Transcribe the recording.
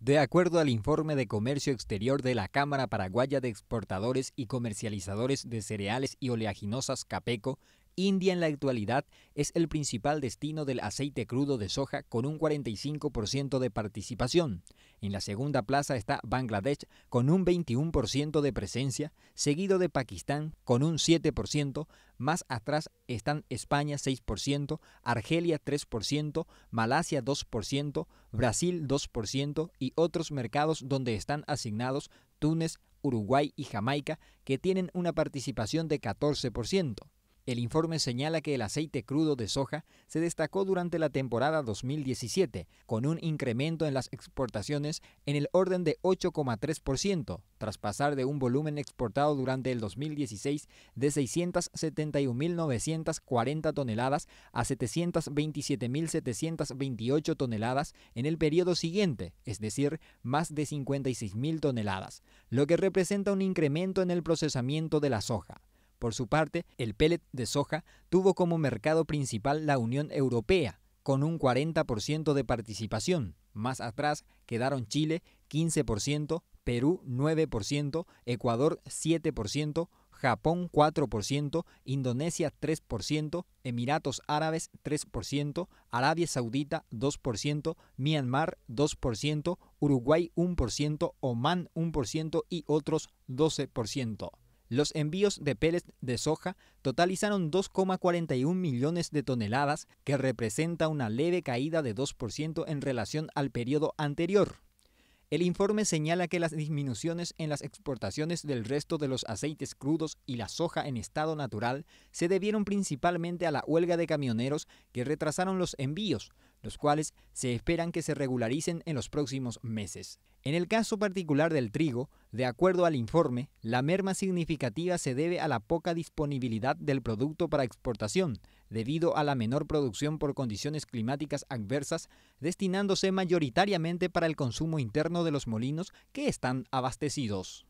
De acuerdo al informe de Comercio Exterior de la Cámara Paraguaya de Exportadores y Comercializadores de Cereales y Oleaginosas CAPECO, India en la actualidad es el principal destino del aceite crudo de soja con un 45% de participación. En la segunda plaza está Bangladesh con un 21% de presencia, seguido de Pakistán con un 7%, más atrás están España 6%, Argelia 3%, Malasia 2%, Brasil 2% y otros mercados donde están asignados Túnez, Uruguay y Jamaica que tienen una participación de 14%. El informe señala que el aceite crudo de soja se destacó durante la temporada 2017, con un incremento en las exportaciones en el orden de 8,3%, tras pasar de un volumen exportado durante el 2016 de 671.940 toneladas a 727.728 toneladas en el periodo siguiente, es decir, más de 56.000 toneladas, lo que representa un incremento en el procesamiento de la soja. Por su parte, el pellet de soja tuvo como mercado principal la Unión Europea, con un 40% de participación. Más atrás quedaron Chile, 15%, Perú, 9%, Ecuador, 7%, Japón 4%, Indonesia 3%, Emiratos Árabes 3%, Arabia Saudita 2%, Myanmar 2%, Uruguay 1%, Oman 1% y otros 12%. Los envíos de pellets de soja totalizaron 2,41 millones de toneladas, que representa una leve caída de 2% en relación al periodo anterior. El informe señala que las disminuciones en las exportaciones del resto de los aceites crudos y la soja en estado natural se debieron principalmente a la huelga de camioneros que retrasaron los envíos, los cuales se esperan que se regularicen en los próximos meses. En el caso particular del trigo, de acuerdo al informe, la merma significativa se debe a la poca disponibilidad del producto para exportación, debido a la menor producción por condiciones climáticas adversas, destinándose mayoritariamente para el consumo interno de los molinos que están abastecidos.